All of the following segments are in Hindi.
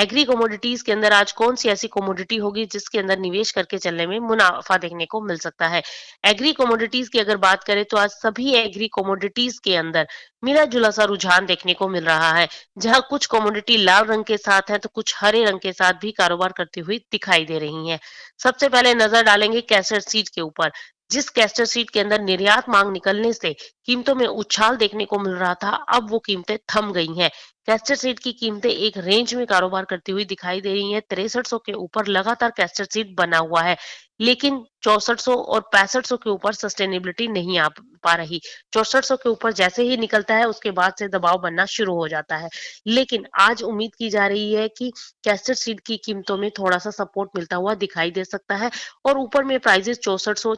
एग्री कमोडिटीज के अंदर आज कौन सी ऐसी कमोडिटी होगी जिसके अंदर निवेश करके चलने में मुनाफा देखने को मिल सकता है एग्री कमोडिटीज की अगर बात करें तो आज सभी एग्री कमोडिटीज के अंदर मिला जुला सा रुझान देखने को मिल रहा है जहां कुछ कमोडिटी लाल रंग के साथ है तो कुछ हरे रंग के साथ भी कारोबार करती हुई दिखाई दे रही है सबसे पहले नजर डालेंगे कैसर सीड के ऊपर जिस कैस्टर सीट के अंदर निर्यात मांग निकलने से कीमतों में उछाल देखने को मिल रहा था अब वो कीमतें थम गई हैं कैस्टर सीट की कीमतें एक रेंज में कारोबार करती हुई दिखाई दे रही हैं तिरसठ के ऊपर लगातार कैस्टर सीट बना हुआ है लेकिन चौसठ और पैंसठ के ऊपर सस्टेनेबिलिटी नहीं आ पा रही चौसठ के ऊपर जैसे ही निकलता है उसके बाद से दबाव बनना शुरू हो जाता है लेकिन आज उम्मीद की जा रही है कि कैस्टर सीड की कीमतों में थोड़ा सा सपोर्ट मिलता हुआ दिखाई दे सकता है और ऊपर में प्राइजेस चौसठ सौ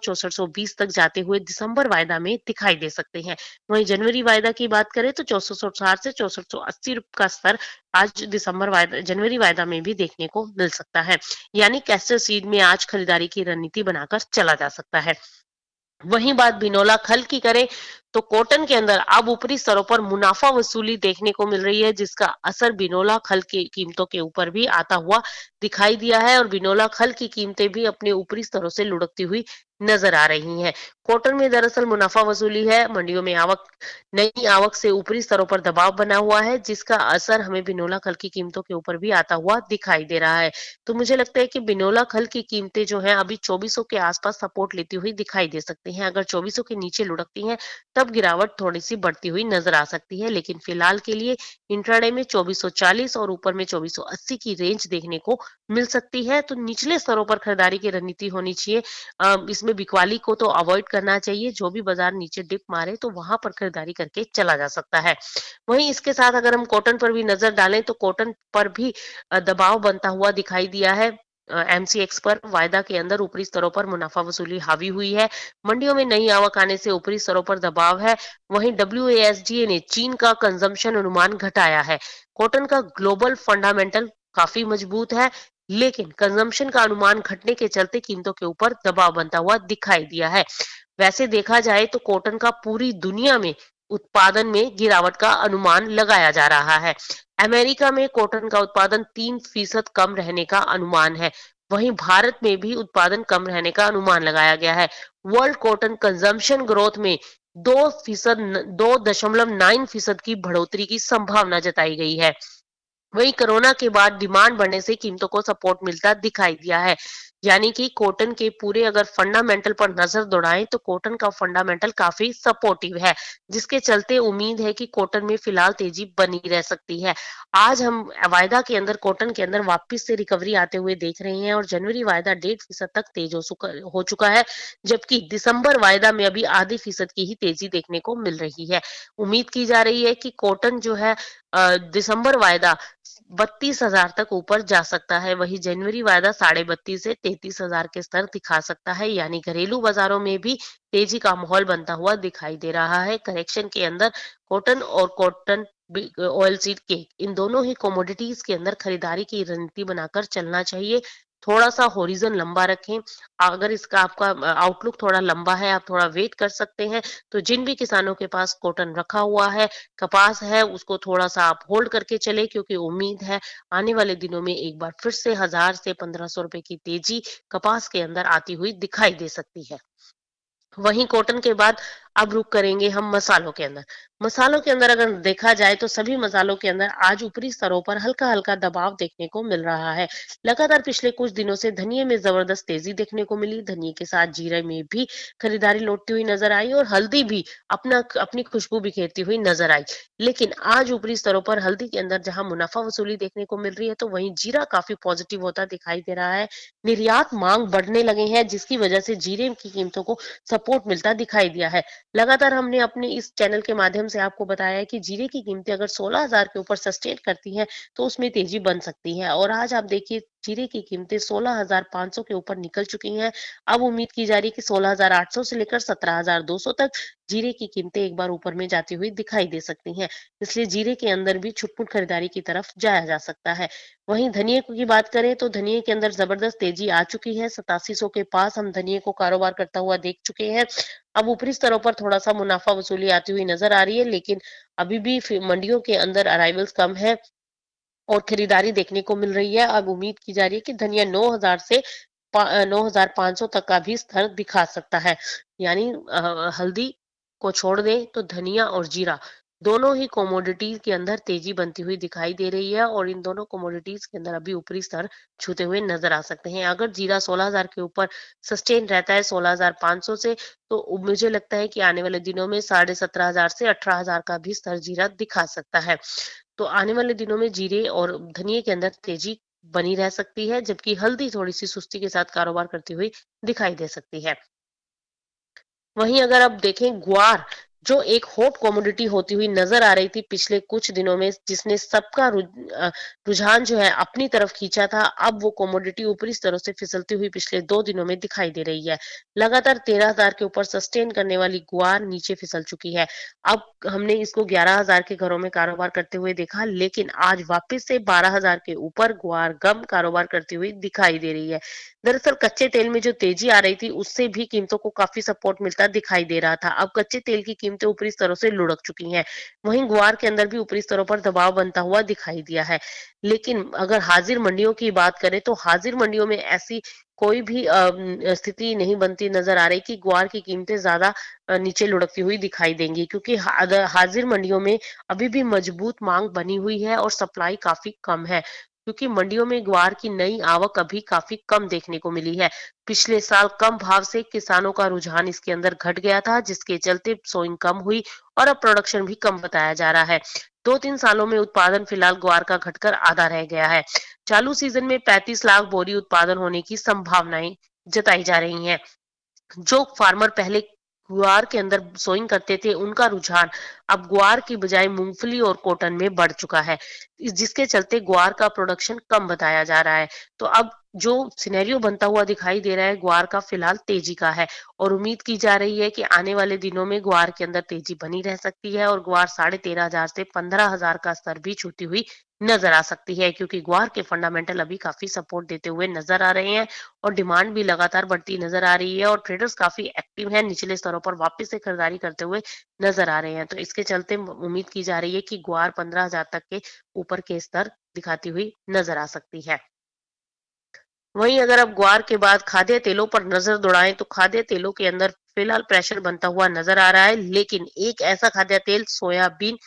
तक जाते हुए दिसंबर वायदा में दिखाई दे सकते हैं वही जनवरी वायदा की बात करें तो चौसठ से चौसठ का स्तर आज दिसंबर वायदा जनवरी वायदा में भी देखने को मिल सकता है यानी कैस्टर सीड में आज खरीदारी की रणनीति बनाकर होकर चला जा सकता है वहीं बात बिनोला खल की करें तो कॉटन के अंदर अब ऊपरी स्तरों पर मुनाफा वसूली देखने को मिल रही है जिसका असर बिनोला खल की कीमतों के ऊपर भी आता हुआ दिखाई दिया है और बिनोला खल की कीमतें भी अपने ऊपरी स्तरों से लुढ़कती हुई नजर आ रही हैं। कॉटन में दरअसल मुनाफा वसूली है मंडियों में आवक नई आवक से ऊपरी स्तरों पर दबाव बना हुआ है जिसका असर हमें बिनोला खल की कीमतों के ऊपर भी आता हुआ दिखाई दे रहा है तो मुझे लगता है कि बिनोला खल की कीमतें जो है अभी चौबीसों के आसपास सपोर्ट लेती हुई दिखाई दे सकती है अगर चौबीसों के नीचे लुढ़कती है तब तब गिरावट थोड़ी सी बढ़ती हुई नजर आ सकती है लेकिन फिलहाल के लिए इंट्राडे में 2440 और ऊपर में 2480 की रेंज देखने को मिल सकती है तो निचले स्तरों पर खरीदारी की रणनीति होनी चाहिए इसमें बिकवाली को तो अवॉइड करना चाहिए जो भी बाजार नीचे डिप मारे तो वहां पर खरीदारी करके चला जा सकता है वहीं इसके साथ अगर हम कॉटन पर भी नजर डालें तो कॉटन पर भी दबाव बनता हुआ दिखाई दिया है एमसीएक्स पर वायदा के अंदर ऊपरी स्तरों पर मुनाफा वसूली हावी हुई है मंडियों में नई आवक आने से ऊपरी स्तरों पर दबाव है वहीं डब्ल्यू ने चीन का कंजम्पशन अनुमान घटाया है कॉटन का ग्लोबल फंडामेंटल काफी मजबूत है लेकिन कंजम्पशन का अनुमान घटने के चलते कीमतों के ऊपर दबाव बनता हुआ दिखाई दिया है वैसे देखा जाए तो कॉटन का पूरी दुनिया में उत्पादन में गिरावट का अनुमान लगाया जा रहा है अमेरिका में कॉटन का उत्पादन तीन फीसद कम रहने का अनुमान है वहीं भारत में भी उत्पादन कम रहने का अनुमान लगाया गया है वर्ल्ड कॉटन कंजम्पशन ग्रोथ में दो फीसद दो दशमलव नाइन फीसद की बढ़ोतरी की संभावना जताई गई है वहीं कोरोना के बाद डिमांड बढ़ने से कीमतों को सपोर्ट मिलता दिखाई दिया है यानी कि कॉटन के पूरे अगर फंडामेंटल पर नजर दौड़ाएं तो कॉटन का फंडामेंटल काफी सपोर्टिव है जिसके चलते उम्मीद है कि कॉटन में फिलहाल तेजी बनी रह सकती है आज हम वायदा के अंदर कॉटन के अंदर वापिस से रिकवरी आते हुए देख रहे हैं और जनवरी वायदा डेढ़ फीसद तक तेज हो चुका है जबकि दिसंबर वायदा में अभी आधी फीसद की ही तेजी देखने को मिल रही है उम्मीद की जा रही है कि कॉटन जो है दिसंबर वायदा बत्तीस हजार तक ऊपर जा सकता है वही जनवरी वायदा साढ़े बत्तीस से तैतीस हजार के स्तर दिखा सकता है यानी घरेलू बाजारों में भी तेजी का माहौल बनता हुआ दिखाई दे रहा है करेक्शन के अंदर कॉटन और कॉटन ऑयल सीड केक इन दोनों ही कॉमोडिटीज के अंदर खरीदारी की रणनीति बनाकर चलना चाहिए थोड़ा सा होरिजन लंबा रखें अगर इसका आपका आउटलुक थोड़ा लंबा है आप थोड़ा वेट कर सकते हैं तो जिन भी किसानों के पास कॉटन रखा हुआ है कपास है उसको थोड़ा सा आप होल्ड करके चले क्योंकि उम्मीद है आने वाले दिनों में एक बार फिर से हजार से पंद्रह सौ रुपए की तेजी कपास के अंदर आती हुई दिखाई दे सकती है वहीं कॉटन के बाद अब रुक करेंगे हम मसालों के अंदर मसालों के अंदर अगर देखा जाए तो सभी मसालों के अंदर आज ऊपरी स्तरों पर हल्का हल्का दबाव देखने को मिल रहा है लगातार पिछले कुछ दिनों से धनिया में जबरदस्त तेजी देखने को मिली धनिया के साथ जीरे में भी खरीदारी लौटती हुई नजर आई और हल्दी भी अपना अपनी खुशबू बिखेरती हुई नजर आई लेकिन आज ऊपरी स्तरों पर हल्दी के अंदर जहां मुनाफा वसूली देखने को मिल रही है तो वहीं जीरा काफी पॉजिटिव होता दिखाई दे रहा है निर्यात मांग बढ़ने लगे हैं जिसकी वजह से जीरे की कीमतों को सपोर्ट मिलता दिखाई दिया है लगातार हमने अपने इस चैनल के माध्यम से आपको बताया है कि जीरे की कीमतें अगर 16000 के ऊपर सस्टेन करती हैं तो उसमें तेजी बन सकती है और आज आप देखिए जीरे की कीमतें 16,500 के ऊपर निकल चुकी हैं अब उम्मीद की जा रही है कि 16,800 से लेकर 17,200 तक जीरे की कीमतें एक बार ऊपर में जाती हुई दिखाई दे सकती हैं इसलिए जीरे के अंदर भी छुटपुट खरीदारी की तरफ जाया जा सकता है वहीं धनिये की बात करें तो धनिये के अंदर जबरदस्त तेजी आ चुकी है सतासी के पास हम धनिये को कारोबार करता हुआ देख चुके हैं अब ऊपरी स्तरों पर थोड़ा सा मुनाफा वसूली आती हुई नजर आ रही है लेकिन अभी भी मंडियों के अंदर अराइवल्स कम है और खरीदारी देखने को मिल रही है अब उम्मीद की जा रही है कि धनिया 9000 से 9500 तक का भी स्तर दिखा सकता है यानी हल्दी को छोड़ दे तो धनिया और जीरा दोनों ही कॉमोडिटीज के अंदर तेजी बनती हुई दिखाई दे रही है और इन दोनों कॉमोडिटीज के अंदर अभी ऊपरी स्तर छूते हुए नजर आ सकते हैं अगर जीरा 16000 के ऊपर सस्टेन रहता है 16500 से तो मुझे लगता है कि आने वाले दिनों में साढ़े सत्रह हजार से अठारह हजार का भी स्तर जीरा दिखा सकता है तो आने वाले दिनों में जीरे और धनिए के अंदर तेजी बनी रह सकती है जबकि हल्दी थोड़ी सी सुस्ती के साथ कारोबार करती हुई दिखाई दे सकती है वहीं अगर आप देखें ग्वार जो एक हॉट कॉमोडिटी होती हुई नजर आ रही थी पिछले कुछ दिनों में जिसने सबका रुझान जो है अपनी तरफ खींचा था अब वो कॉमोडिटी ऊपरी स्तरों से फिसलती हुई पिछले दो दिनों में दिखाई दे रही है लगातार तेरह हजार के ऊपर सस्टेन करने वाली गुआर नीचे फिसल चुकी है अब हमने इसको ग्यारह हजार के घरों में कारोबार करते हुए देखा लेकिन आज वापिस से बारह हजार के ऊपर गुआर गम कारोबार करती हुई दिखाई दे रही है दरअसल कच्चे तेल में जो तेजी आ रही थी उससे भी कीमतों को काफी सपोर्ट मिलता दिखाई दे रहा था अब कच्चे तेल की कीमतें तो ऊपरी स्तरों से लुढ़क चुकी हैं वहीं ग्वार के अंदर भी ऊपरी स्तरों पर दबाव बनता हुआ दिखाई दिया है लेकिन अगर हाजिर मंडियों की बात करें तो हाजिर मंडियों में ऐसी कोई भी स्थिति नहीं बनती नजर आ रही कि ग्वार की कीमतें ज्यादा नीचे लुढ़कती हुई दिखाई देंगी क्योंकि हाजिर मंडियों में अभी भी मजबूत मांग बनी हुई है और सप्लाई काफी कम है क्योंकि मंडियों में ग्वार की नई आवक अभी काफी कम देखने को मिली है पिछले साल कम भाव से किसानों का रुझान इसके अंदर घट गया था जिसके चलते सोइंग कम हुई और अब प्रोडक्शन भी कम बताया जा रहा है दो तीन सालों में उत्पादन फिलहाल ग्वार का घटकर आधा रह गया है चालू सीजन में 35 लाख बोरी उत्पादन होने की संभावनाएं जताई जा रही हैं जो फार्मर पहले ग्वार के अंदर सोइंग करते थे उनका रुझान अब ग्वार की बजाय मूंगफली और कॉटन में बढ़ चुका है जिसके चलते ग्वार का प्रोडक्शन कम बताया जा रहा है तो अब जो सिनेरियो बनता हुआ दिखाई दे रहा है ग्वार का फिलहाल तेजी का है और उम्मीद की जा रही है कि आने वाले दिनों में ग्वार के अंदर तेजी बनी रह सकती है और ग्वार साढ़े तेरह हजार से पंद्रह हजार का स्तर भी छूटी हुई नजर आ सकती है क्योंकि ग्वार के फंडामेंटल अभी काफी सपोर्ट देते हुए नजर आ रहे हैं और डिमांड भी लगातार बढ़ती नजर आ रही है और ट्रेडर्स काफी एक्टिव हैं निचले स्तरों पर वापस से खरीदारी करते हुए नजर आ रहे हैं तो इसके चलते उम्मीद की जा रही है कि ग्वार पंद्रह हजार तक के ऊपर के स्तर दिखाती हुई नजर आ सकती है वहीं अगर आप ग्वार के बाद खाद्य तेलों पर नजर दौड़ाएं तो खाद्य तेलों के अंदर फिलहाल प्रेशर बनता हुआ नजर आ रहा है लेकिन एक ऐसा खाद्य तेल सोयाबीन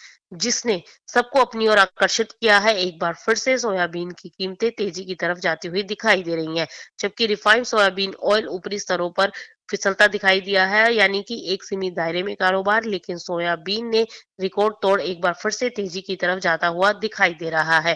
जिसने सबको अपनी ओर आकर्षित किया है एक बार फिर से सोयाबीन की कीमतें तेजी की तरफ जाती हुई दिखाई दे रही हैं जबकि रिफाइंड सोयाबीन ऑयल ऊपरी स्तरों पर फिसलता दिखाई दिया है यानी कि एक सीमित दायरे में कारोबार लेकिन सोयाबीन ने रिकॉर्ड तोड़ एक बार फिर से तेजी की तरफ जाता हुआ दिखाई दे रहा है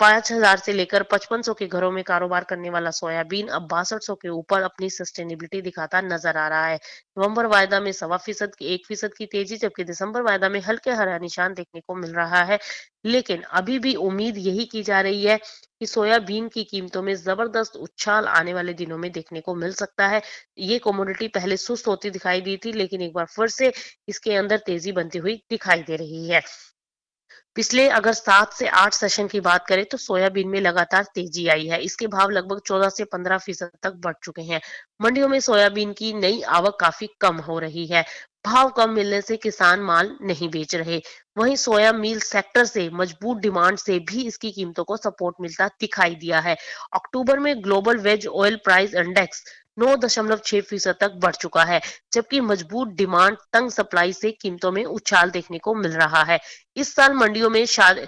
पांच हजार से लेकर पचपन सौ के घरों में कारोबार करने वाला सोयाबीन अब बासठ सौ के ऊपर अपनी सस्टेनेबिलिटी दिखाता नजर आ रहा है नवंबर वायदा में सवा फीसद की एक फीसद की तेजी जबकि दिसंबर वायदा में हल्के हरा निशान देखने को मिल रहा है लेकिन अभी भी उम्मीद यही की जा रही है कि सोयाबीन की कीमतों में जबरदस्त उछाल आने वाले दिनों में देखने को मिल सकता है ये कॉमोडिटी पहले सुस्त होती दिखाई दी थी लेकिन एक बार फिर से इसके अंदर तेजी बनती हुई दिखाई दे रही है पिछले अगर सात से आठ सेशन की बात करें तो सोयाबीन में लगातार तेजी आई है इसके भाव लगभग चौदह से पंद्रह फीसद तक बढ़ चुके हैं मंडियों में सोयाबीन की नई आवक काफी कम हो रही है भाव कम मिलने से किसान माल नहीं बेच रहे वहीं सोया मिल सेक्टर से मजबूत डिमांड से भी इसकी कीमतों को सपोर्ट मिलता दिखाई दिया है अक्टूबर में global veg oil price index नौ दशमलव छह फीसद तक बढ़ चुका है जबकि मजबूत डिमांड तंग सप्लाई से कीमतों में उछाल देखने को मिल रहा है इस साल मंडियों में शाद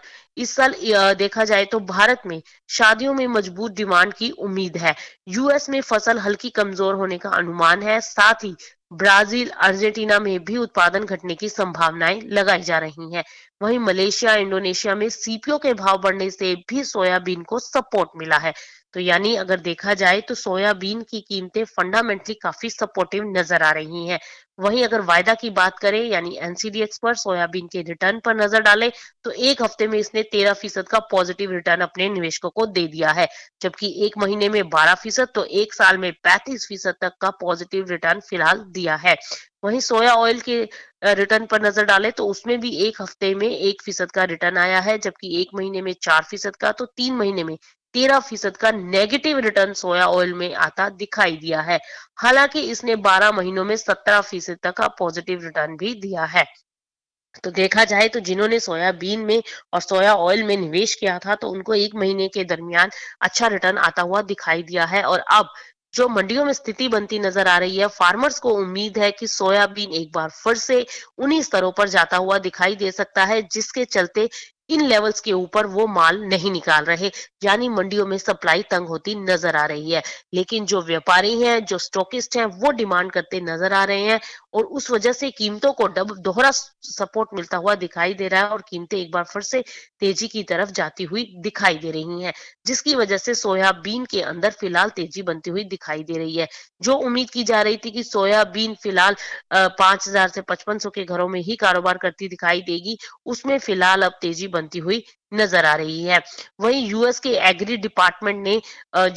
इस साल देखा जाए तो भारत में शादियों में मजबूत डिमांड की उम्मीद है यूएस में फसल हल्की कमजोर होने का अनुमान है साथ ही ब्राजील अर्जेंटीना में भी उत्पादन घटने की संभावनाएं लगाई जा रही हैं। वहीं मलेशिया इंडोनेशिया में सीपीओ के भाव बढ़ने से भी सोयाबीन को सपोर्ट मिला है तो यानी अगर देखा जाए तो सोयाबीन की कीमतें फंडामेंटली काफी सपोर्टिव नजर आ रही हैं वहीं अगर वायदा की बात करें यानी एनसीडीएक्स पर सोयाबीन के रिटर्न पर नजर डालें तो एक हफ्ते में इसने तेरह फीसद का पॉजिटिव रिटर्न अपने निवेशकों को दे दिया है जबकि एक महीने में बारह फीसद तो एक साल में पैंतीस फीसद तक का पॉजिटिव रिटर्न फिलहाल दिया है वहीं सोया ऑयल के रिटर्न पर नजर डाले तो उसमें भी एक हफ्ते में एक फीसद का रिटर्न आया है जबकि एक महीने में चार फीसद का तो तीन महीने में तेरह फीसद का नेगेटिव रिटर्न सोया ऑयल में आता दिखाई दिया है हालांकि इसने 12 महीनों में 17 फीसद तक का पॉजिटिव रिटर्न भी दिया है तो देखा जाए तो जिन्होंने सोयाबीन में और सोया ऑयल में निवेश किया था तो उनको एक महीने के दरमियान अच्छा रिटर्न आता हुआ दिखाई दिया है और अब जो मंडियों में स्थिति बनती नजर आ रही है फार्मर्स को उम्मीद है कि सोयाबीन एक बार फिर से उन्हीं स्तरों पर जाता हुआ दिखाई दे सकता है जिसके चलते इन लेवल्स के ऊपर वो माल नहीं निकाल रहे यानी मंडियों में सप्लाई तंग होती नजर आ रही है लेकिन जो व्यापारी हैं जो स्टॉकिस्ट हैं वो डिमांड करते नजर आ रहे हैं और उस वजह से कीमतों को डब दोहरा सपोर्ट मिलता हुआ दिखाई दे रहा है और कीमतें एक बार फिर से तेजी की तरफ जाती हुई दिखाई दे रही हैं जिसकी वजह से सोयाबीन के अंदर फिलहाल तेजी बनती हुई दिखाई दे रही है जो उम्मीद की जा रही थी कि सोयाबीन फिलहाल पांच हजार से पचपन सौ के घरों में ही कारोबार करती दिखाई देगी उसमें फिलहाल अब तेजी बन बनती हुई नजर आ रही है वहीं यूएस के एग्री डिपार्टमेंट ने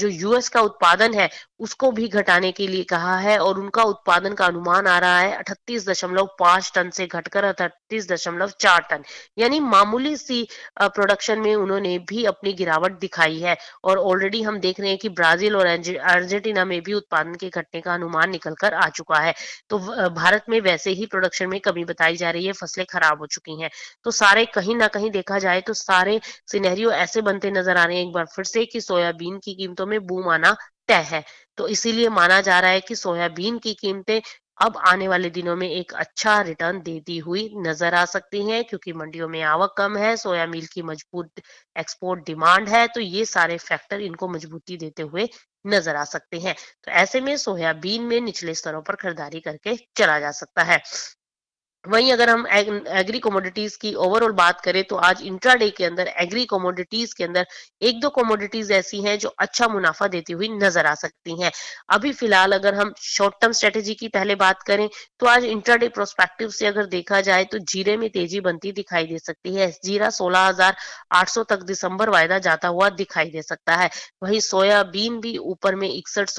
जो यूएस का उत्पादन है उसको भी घटाने के लिए कहा है और उनका उत्पादन का अनुमान आ रहा है अठतीस दशमलव पांच टन से घटकर अठतीस दशमलव चार टन यानी मामूली सी प्रोडक्शन में उन्होंने भी अपनी गिरावट दिखाई है और ऑलरेडी हम देख रहे हैं कि ब्राजील और अर्जेंटीना में भी उत्पादन के घटने का अनुमान निकल कर आ चुका है तो भारत में वैसे ही प्रोडक्शन में कमी बताई जा रही है फसलें खराब हो चुकी हैं तो सारे कहीं ना कहीं देखा जाए तो सारे सारे सिनेरियो ऐसे बनते नजर आ रहे हैं एक बार फिर से कि सोयाबीन की कीमतों में बूम आना तय है तो इसीलिए माना जा रहा है कि सोयाबीन की कीमतें अब आने वाले दिनों में एक अच्छा रिटर्न देती हुई नजर आ सकती है क्योंकि मंडियों में आवक कम है सोया मिल की मजबूत एक्सपोर्ट डिमांड है तो ये सारे फैक्टर इनको मजबूती देते हुए नजर आ सकते हैं तो ऐसे में सोयाबीन में निचले स्तरों पर खरीदारी करके चला जा सकता है वहीं अगर हम एग्री कमोडिटीज की ओवरऑल बात करें तो आज इंट्राडे के अंदर एग्री कमोडिटीज के अंदर एक दो कमोडिटीज ऐसी हैं जो अच्छा मुनाफा देती हुई नजर आ सकती हैं अभी फिलहाल अगर हम शॉर्ट टर्म स्ट्रेटेजी की पहले बात करें तो आज इंट्राडे प्रोस्पेक्टिव से अगर देखा जाए तो जीरे में तेजी बनती दिखाई दे सकती है जीरा सोलह तक दिसंबर वायदा जाता हुआ दिखाई दे सकता है वही सोयाबीन भी ऊपर में इकसठ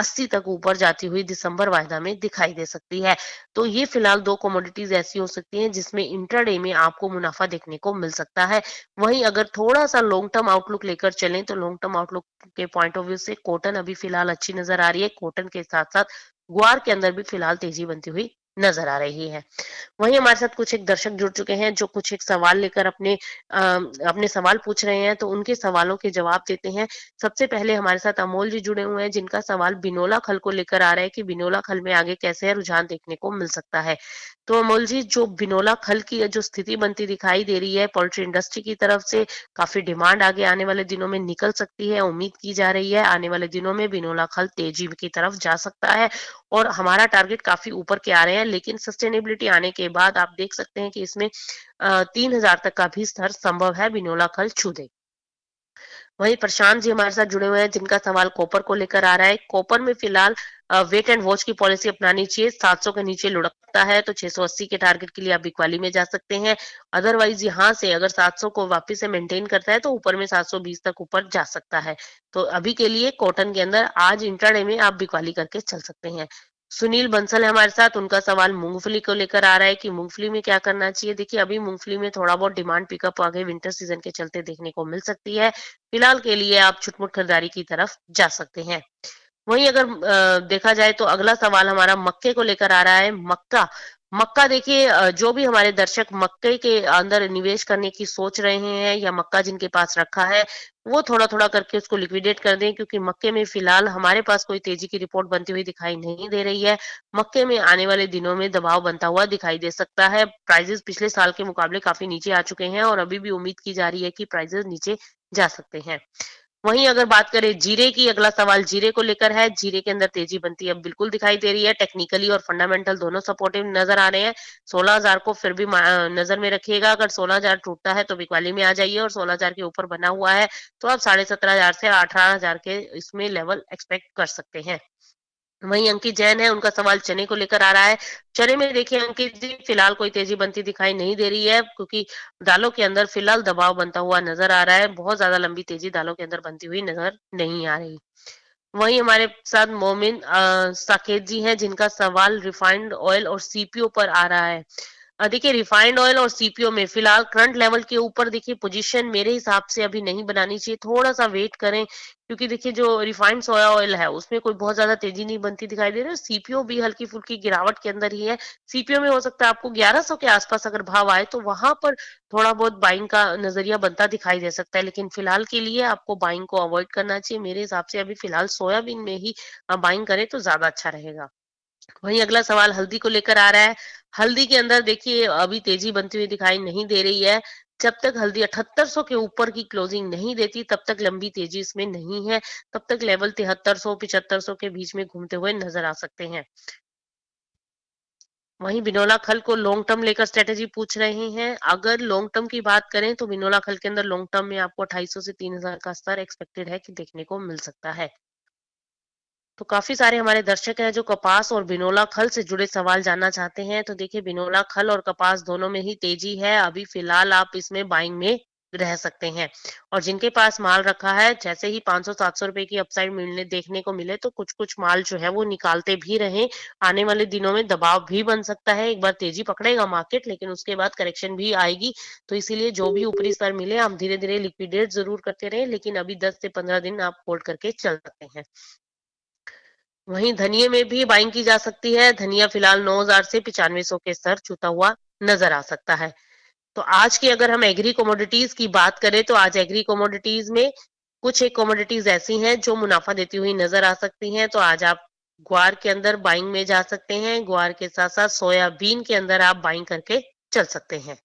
अस्सी तक ऊपर जाती हुई दिसंबर वायदा में दिखाई दे सकती है तो ये फिलहाल दो कमोडिटीज ऐसी हो सकती हैं जिसमें इंटरडे में आपको मुनाफा देखने को मिल सकता है वहीं अगर थोड़ा सा लॉन्ग टर्म आउटलुक लेकर चलें तो लॉन्ग टर्म आउटलुक के पॉइंट ऑफ व्यू से कॉटन अभी फिलहाल अच्छी नजर आ रही है कॉटन के साथ साथ ग्वार के अंदर भी फिलहाल तेजी बनती हुई नजर आ रही है वहीं हमारे साथ कुछ एक दर्शक जुड़ चुके हैं जो कुछ एक सवाल लेकर अपने आ, अपने सवाल पूछ रहे हैं तो उनके सवालों के जवाब देते हैं सबसे पहले हमारे साथ अमोल जी जुड़े हुए हैं जिनका सवाल बिनोला खल को लेकर आ रहा है कि बिनोला खल में आगे कैसे रुझान देखने को मिल सकता है तो अमोल जी जो बिनोला खल की जो स्थिति बनती दिखाई दे रही है पोल्ट्री इंडस्ट्री की तरफ से काफी डिमांड आगे आने वाले दिनों में निकल सकती है उम्मीद की जा रही है आने वाले दिनों में बिनोला खल तेजी की तरफ जा सकता है और हमारा टारगेट काफी ऊपर के आ रहे हैं लेकिन सस्टेनेबिलिटी आने के बाद आप देख सकते हैं कि इसमें तीन हजार तक का भी स्तर संभव है बिनोला खल छू दे वही प्रशांत जी हमारे साथ जुड़े हुए हैं जिनका सवाल कॉपर को लेकर आ रहा है कॉपर में फिलहाल वेट एंड वॉच की पॉलिसी अपनानी चाहिए 700 के नीचे लुढ़क सकता है तो 680 के टारगेट के लिए आप इक्वाली में जा सकते हैं अदरवाइज यहाँ से अगर 700 को वापस से मेंटेन करता है तो ऊपर में 720 तक ऊपर जा सकता है तो अभी के लिए कॉटन के अंदर आज इंटरडे में आप बिकवाली करके चल सकते हैं सुनील बंसल है हमारे साथ उनका सवाल मूंगफली को लेकर आ रहा है कि मूंगफली में क्या करना चाहिए देखिए अभी मूंगफली में थोड़ा बहुत डिमांड पिकअप आगे विंटर सीजन के चलते देखने को मिल सकती है फिलहाल के लिए आप छुटमुट खरीदारी की तरफ जा सकते हैं वही अगर देखा जाए तो अगला सवाल हमारा मक्के को लेकर आ रहा है मक्का मक्का देखिए जो भी हमारे दर्शक मक्के के अंदर निवेश करने की सोच रहे हैं या मक्का जिनके पास रखा है वो थोड़ा थोड़ा करके उसको लिक्विडेट कर दें क्योंकि मक्के में फिलहाल हमारे पास कोई तेजी की रिपोर्ट बनती हुई दिखाई नहीं दे रही है मक्के में आने वाले दिनों में दबाव बनता हुआ दिखाई दे सकता है प्राइजेस पिछले साल के मुकाबले काफी नीचे आ चुके हैं और अभी भी उम्मीद की जा रही है कि प्राइजेस नीचे जा सकते हैं वहीं अगर बात करें जीरे की अगला सवाल जीरे को लेकर है जीरे के अंदर तेजी बनती अब बिल्कुल दिखाई दे रही है टेक्निकली और फंडामेंटल दोनों सपोर्टिव नजर आ रहे हैं 16000 को फिर भी नजर में रखिएगा अगर 16000 टूटता है तो बिकवाली में आ जाइए और 16000 के ऊपर बना हुआ है तो आप साढ़े सत्रह से अठारह के इसमें लेवल एक्सपेक्ट कर सकते हैं वही अंकित जैन है उनका सवाल चने को लेकर आ रहा है चने में देखिए अंकित जी फिलहाल कोई तेजी बनती दिखाई नहीं दे रही है क्योंकि दालों के अंदर फिलहाल दबाव बनता हुआ नजर आ रहा है बहुत ज्यादा लंबी तेजी दालों के अंदर बनती हुई नजर नहीं आ रही वही हमारे साथ मोमिन साकेत जी हैं जिनका सवाल रिफाइंड ऑयल और सीपीओ पर आ रहा है देखिए रिफाइंड ऑयल और सीपीओ में फिलहाल करंट लेवल के ऊपर देखिए पोजीशन मेरे हिसाब से अभी नहीं बनानी चाहिए थोड़ा सा वेट करें क्योंकि देखिए जो रिफाइंड सोया ऑयल है उसमें कोई बहुत ज्यादा तेजी नहीं बनती दिखाई दे रही है सीपीओ भी हल्की फुल्की गिरावट के अंदर ही है सीपीओ में हो सकता है आपको 1100 के आसपास अगर भाव आए तो वहां पर थोड़ा बहुत बाइंग का नजरिया बनता दिखाई दे सकता है लेकिन फिलहाल के लिए आपको बाइंग को अवॉइड करना चाहिए मेरे हिसाब से अभी फिलहाल सोयाबीन में ही बाइंग करें तो ज्यादा अच्छा रहेगा वहीं अगला सवाल हल्दी को लेकर आ रहा है हल्दी के अंदर देखिए अभी तेजी बनती हुई दिखाई नहीं दे रही है जब तक हल्दी 7800 के ऊपर की क्लोजिंग नहीं देती तब तक लंबी तेजी इसमें नहीं है तब तक लेवल 7300 सौ के बीच में घूमते हुए नजर आ सकते हैं वहीं बिनोला खल को लॉन्ग टर्म लेकर स्ट्रेटेजी पूछ रहे हैं अगर लॉन्ग टर्म की बात करें तो बिनोला खल के अंदर लॉन्ग टर्म में आपको 2800 से 3000 का स्तर एक्सपेक्टेड है कि देखने को मिल सकता है तो काफी सारे हमारे दर्शक हैं जो कपास और बिनोला खल से जुड़े सवाल जानना चाहते हैं तो देखिए बिनोला खल और कपास दोनों में ही तेजी है अभी फिलहाल आप इसमें बाइंग में रह सकते हैं और जिनके पास माल रखा है जैसे ही 500-700 रुपए की अपसाइड मिलने देखने को मिले तो कुछ कुछ माल जो है वो निकालते भी रहे आने वाले दिनों में दबाव भी बन सकता है एक बार तेजी पकड़ेगा मार्केट लेकिन उसके बाद करेक्शन भी आएगी तो इसीलिए जो भी ऊपरी स्तर मिले आप धीरे धीरे लिक्विडेट जरूर करते रहे लेकिन अभी दस से पंद्रह दिन आप होल्ड करके चल सकते हैं वहीं धनिये में भी बाइंग की जा सकती है धनिया फिलहाल 9000 से पिचानवे सौ के स्तर छूता हुआ नजर आ सकता है तो आज की अगर हम एग्री कमोडिटीज की बात करें तो आज एग्री कमोडिटीज में कुछ एक कमोडिटीज ऐसी हैं जो मुनाफा देती हुई नजर आ सकती हैं तो आज आप ग्वार के अंदर बाइंग में जा सकते हैं ग्वार के साथ साथ सोयाबीन के अंदर आप बाइंग करके चल सकते हैं